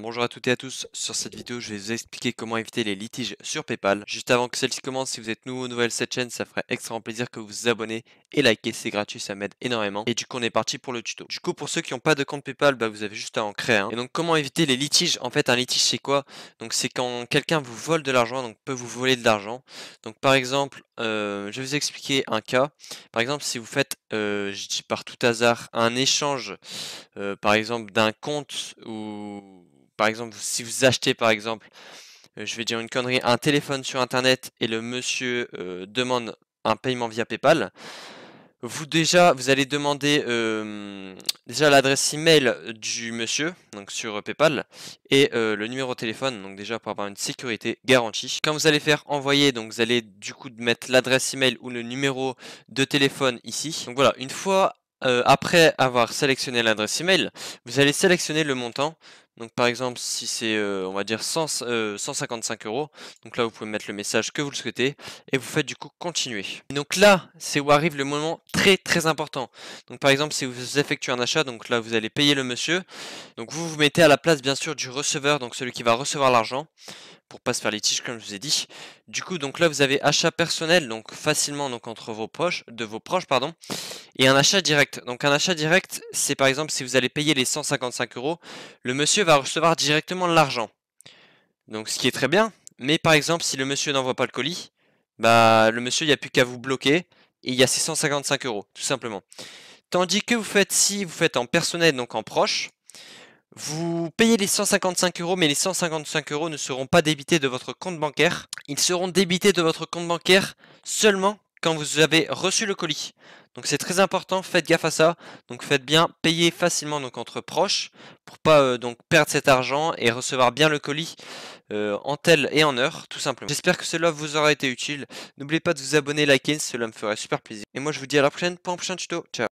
bonjour à toutes et à tous, sur cette vidéo je vais vous expliquer comment éviter les litiges sur Paypal. Juste avant que celle-ci commence, si vous êtes nouveau ou nouvelle cette chaîne, ça ferait extrêmement plaisir que vous vous abonnez et likez, c'est gratuit, ça m'aide énormément. Et du coup on est parti pour le tuto. Du coup pour ceux qui n'ont pas de compte Paypal, bah, vous avez juste à en créer un. Et donc comment éviter les litiges En fait un litige c'est quoi Donc c'est quand quelqu'un vous vole de l'argent, donc peut vous voler de l'argent. Donc par exemple, euh, je vais vous expliquer un cas. Par exemple si vous faites, euh, je dis par tout hasard, un échange, euh, par exemple d'un compte ou par exemple, si vous achetez, par exemple, euh, je vais dire une connerie, un téléphone sur Internet et le monsieur euh, demande un paiement via PayPal, vous déjà, vous allez demander euh, déjà l'adresse email du monsieur, donc sur PayPal, et le numéro de téléphone, donc déjà pour avoir une sécurité garantie. Quand vous allez faire envoyer, donc vous allez du coup mettre l'adresse email ou le numéro de téléphone ici. Donc voilà, une fois après avoir sélectionné l'adresse email, vous allez sélectionner le montant donc par exemple, si c'est, euh, on va dire, 155 euh, euros, donc là vous pouvez mettre le message que vous le souhaitez et vous faites du coup continuer. donc là, c'est où arrive le moment très très important. Donc par exemple, si vous effectuez un achat, donc là vous allez payer le monsieur. Donc vous vous mettez à la place bien sûr du receveur, donc celui qui va recevoir l'argent pour pas se faire les tiges, comme je vous ai dit. Du coup donc là vous avez achat personnel donc facilement donc entre vos proches de vos proches pardon et un achat direct. Donc un achat direct c'est par exemple si vous allez payer les 155 euros le monsieur va recevoir directement l'argent. Donc ce qui est très bien mais par exemple si le monsieur n'envoie pas le colis bah le monsieur il n'y a plus qu'à vous bloquer et il y a ses 155 euros tout simplement. Tandis que vous faites si vous faites en personnel donc en proche vous payez les 155 euros, mais les 155 euros ne seront pas débités de votre compte bancaire. Ils seront débités de votre compte bancaire seulement quand vous avez reçu le colis. Donc c'est très important, faites gaffe à ça. Donc faites bien payer facilement donc entre proches pour ne pas euh, donc perdre cet argent et recevoir bien le colis euh, en tel et en heure tout simplement. J'espère que cela vous aura été utile. N'oubliez pas de vous abonner, liker, cela me ferait super plaisir. Et moi je vous dis à la prochaine pour un prochain tuto. Ciao.